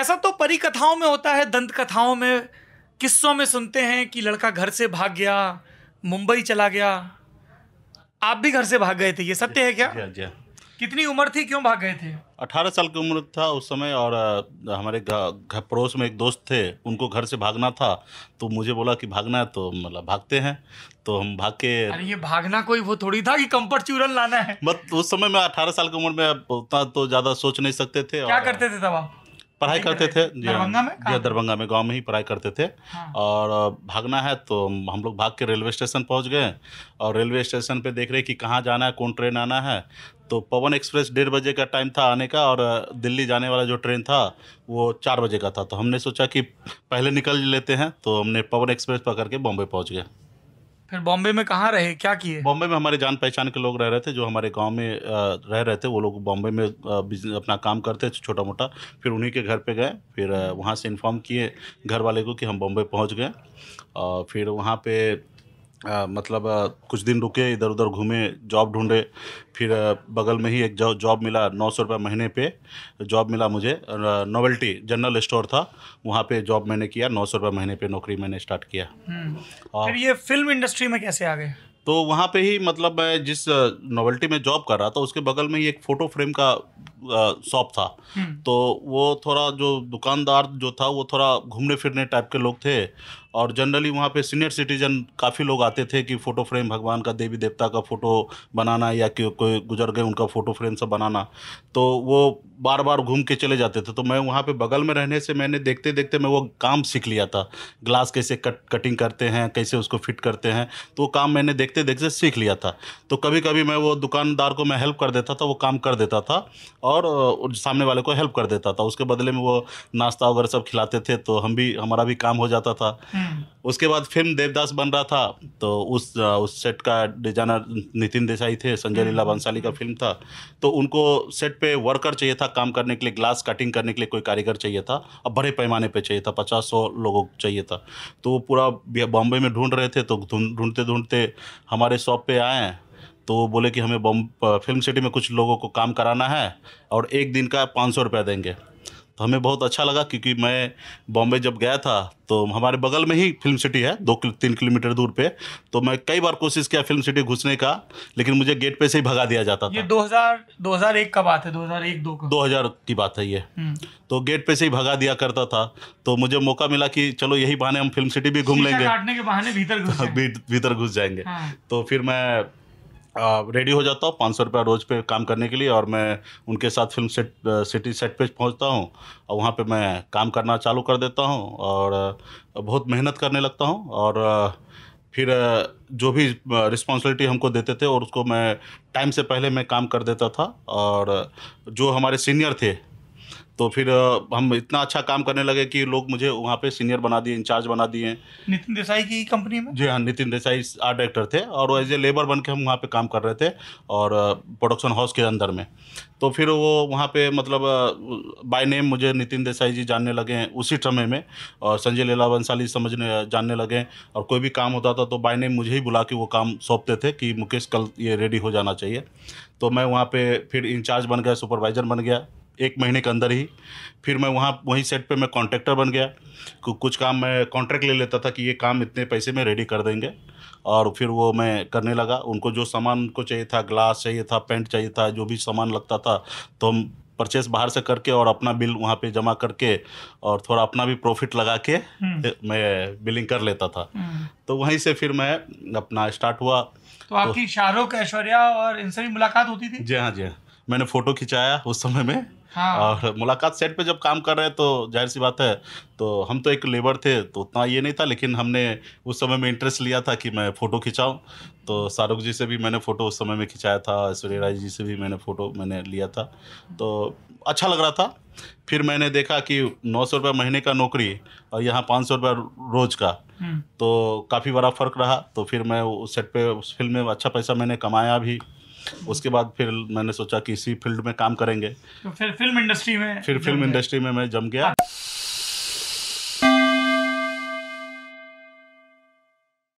ऐसा तो परी कथाओं में होता है दंत कथाओं में किस्सों में सुनते हैं कि लड़का घर से भाग गया मुंबई चला गया आप भी घर से भाग गए थे ये सत्य है क्या जा, जा। कितनी उम्र थी क्यों भाग गए थे अठारह साल की उम्र था उस समय और हमारे घर पड़ोस में एक दोस्त थे उनको घर से भागना था तो मुझे बोला कि भागना है तो मतलब भागते हैं तो हम भाग के अरे ये भागना कोई वो थोड़ी था कि कंफर्ट चूरन लाना है मत उस समय मैं अठारह साल की उम्र में उतना तो ज़्यादा सोच नहीं सकते थे और... करते थे तब आप पढ़ाई करते थे दरभंगा में दरभंगा में गांव में ही पढ़ाई करते थे हाँ। और भागना है तो हम लोग भाग के रेलवे स्टेशन पहुंच गए और रेलवे स्टेशन पे देख रहे कि कहाँ जाना है कौन ट्रेन आना है तो पवन एक्सप्रेस डेढ़ बजे का टाइम था आने का और दिल्ली जाने वाला जो ट्रेन था वो चार बजे का था तो हमने सोचा कि पहले निकल लेते हैं तो हमने पवन एक्सप्रेस पकड़ के बॉम्बे पहुँच गए फिर बॉम्बे में कहाँ रहे क्या किए बॉम्बे में हमारे जान पहचान के लोग रह रहे थे जो हमारे गांव में रह रहे थे वो लोग बॉम्बे में बिजनेस अपना काम करते छोटा मोटा फिर उन्हीं के घर पे गए फिर वहाँ से इन्फॉर्म किए घर वाले को कि हम बॉम्बे पहुँच गए और फिर वहाँ पे आ, मतलब आ, कुछ दिन रुके इधर उधर घूमे जॉब ढूंढे फिर आ, बगल में ही एक जॉब जॉब मिला नौ सौ रुपये महीने पे जॉब मिला मुझे नोवेल्टी जनरल स्टोर था वहाँ पे जॉब मैंने किया नौ सौ रुपये महीने पे नौकरी मैंने स्टार्ट किया हम्म, और फिर ये फिल्म इंडस्ट्री में कैसे आ गए तो वहाँ पे ही मतलब मैं जिस नोवेल्टी में जॉब कर रहा था उसके बगल में ही एक फ़ोटो फ्रेम का शॉप था हम्म। तो वो थोड़ा जो दुकानदार जो था वो थोड़ा घूमने फिरने टाइप के लोग थे और जनरली वहाँ पे सीनियर सिटीजन काफ़ी लोग आते थे कि फ़ोटो फ्रेम भगवान का देवी देवता का फ़ोटो बनाना या कि कोई गुजर गए उनका फ़ोटो फ्रेम सब बनाना तो वो बार बार घूम के चले जाते थे तो मैं वहाँ पे बगल में रहने से मैंने देखते देखते मैं वो काम सीख लिया था ग्लास कैसे कट कटिंग करते हैं कैसे उसको फिट करते हैं तो वो काम मैंने देखते देखते सीख लिया था तो कभी कभी मैं वो दुकानदार को मैं हेल्प कर देता था वो काम कर देता था और सामने वाले को हेल्प कर देता था उसके बदले में वो नाश्ता वगैरह सब खिलाते थे तो हम भी हमारा भी काम हो जाता था हम्म। उसके बाद फिल्म देवदास बन रहा था तो उस उस सेट का डिजाइनर नितिन देसाई थे संजय लीला बंसाली का फिल्म था तो उनको सेट पे वर्कर चाहिए था काम करने के लिए ग्लास कटिंग करने के लिए कोई कारीगर चाहिए था अब बड़े पैमाने पे चाहिए था पचास सौ लोगों चाहिए था तो वो पूरा बॉम्बे में ढूंढ रहे थे तो ढूंढते ढूंढते हमारे शॉप पर आए तो बोले कि हमें फिल्म सिटी में कुछ लोगों को काम कराना है और एक दिन का पाँच सौ रुपया देंगे तो हमें बहुत अच्छा लगा क्योंकि मैं बॉम्बे जब गया था तो हमारे बगल में ही फिल्म सिटी है दो तीन किलोमीटर दूर पे तो मैं कई बार कोशिश किया फिल्म सिटी घुसने का लेकिन मुझे गेट पे से ही भगा दिया जाता ये था ये 2000 2001 का बात है 2001 दो का की बात है ये हम्म। तो गेट पे से ही भगा दिया करता था तो मुझे मौका मिला कि चलो यही बहाने हम फिल्म सिटी भी घूम लेंगे के बहाने भीतर घुस जाएंगे हाँ। तो फिर मैं रेडी हो जाता हूँ पाँच सौ रुपया रोज़ पे काम करने के लिए और मैं उनके साथ फिल्म सेट सिटी सेट पे पहुँचता हूँ और वहाँ पे मैं काम करना चालू कर देता हूँ और बहुत मेहनत करने लगता हूँ और फिर जो भी रिस्पॉन्सिबिलिटी हमको देते थे और उसको मैं टाइम से पहले मैं काम कर देता था और जो हमारे सीनियर थे तो फिर हम इतना अच्छा काम करने लगे कि लोग मुझे वहाँ पे सीनियर बना दिए इंचार्ज बना दिए नितिन देसाई की कंपनी में जी हाँ नितिन देसाई आर्ट डायरेक्टर थे और वो एज ए लेबर बन के हम वहाँ पे काम कर रहे थे और प्रोडक्शन हाउस के अंदर में तो फिर वो वहाँ पे मतलब बाय नेम मुझे नितिन देसाई जी जानने लगे उसी समय में और संजय लीला बंसाली समझने जानने लगे और कोई भी काम होता था तो बाय नेम मुझे ही बुला के वो काम सौंपते थे कि मुकेश कल ये रेडी हो जाना चाहिए तो मैं वहाँ पे फिर इंचार्ज बन गया सुपरवाइज़र बन गया एक महीने के अंदर ही फिर मैं वहाँ वहीं सेट पे मैं कॉन्ट्रैक्टर बन गया कुछ काम मैं कॉन्ट्रैक्ट ले लेता था कि ये काम इतने पैसे में रेडी कर देंगे और फिर वो मैं करने लगा उनको जो सामान को चाहिए था ग्लास चाहिए था पेंट चाहिए था जो भी सामान लगता था तो हम परचेस बाहर से करके और अपना बिल वहाँ पे जमा करके और थोड़ा अपना भी प्रॉफिट लगा के हम्म। मैं बिलिंग कर लेता था हम्म। तो वहीं से फिर मैं अपना स्टार्ट हुआ तो आपकी तो, शाहरुख ऐश्वर्या और इनसे भी मुलाकात होती थी जी हाँ जी हाँ मैंने फ़ोटो खिंचाया उस समय में हाँ। और मुलाकात सेट पे जब काम कर रहे हैं तो जाहिर सी बात है तो हम तो एक लेबर थे तो उतना ये नहीं था लेकिन हमने उस समय में इंटरेस्ट लिया था कि मैं फ़ोटो खिंचाऊँ तो शाहरुख जी से भी मैंने फ़ोटो उस समय में खिंचाया था ऐश्वर्य राय जी से भी मैंने फ़ोटो मैंने लिया था तो अच्छा लग रहा था फिर मैंने देखा कि नौ सौ रुपये महीने का नौकरी और यहाँ पाँच सौ रुपये रोज़ का हम्म। तो काफ़ी बड़ा फ़र्क रहा तो फिर मैं उस सेट पे उस फिल्म में अच्छा पैसा मैंने कमाया भी उसके बाद फिर मैंने सोचा कि इसी फील्ड में काम करेंगे तो फिर फिल्म इंडस्ट्री में फिर फिल्म इंडस्ट्री में मैं जम गया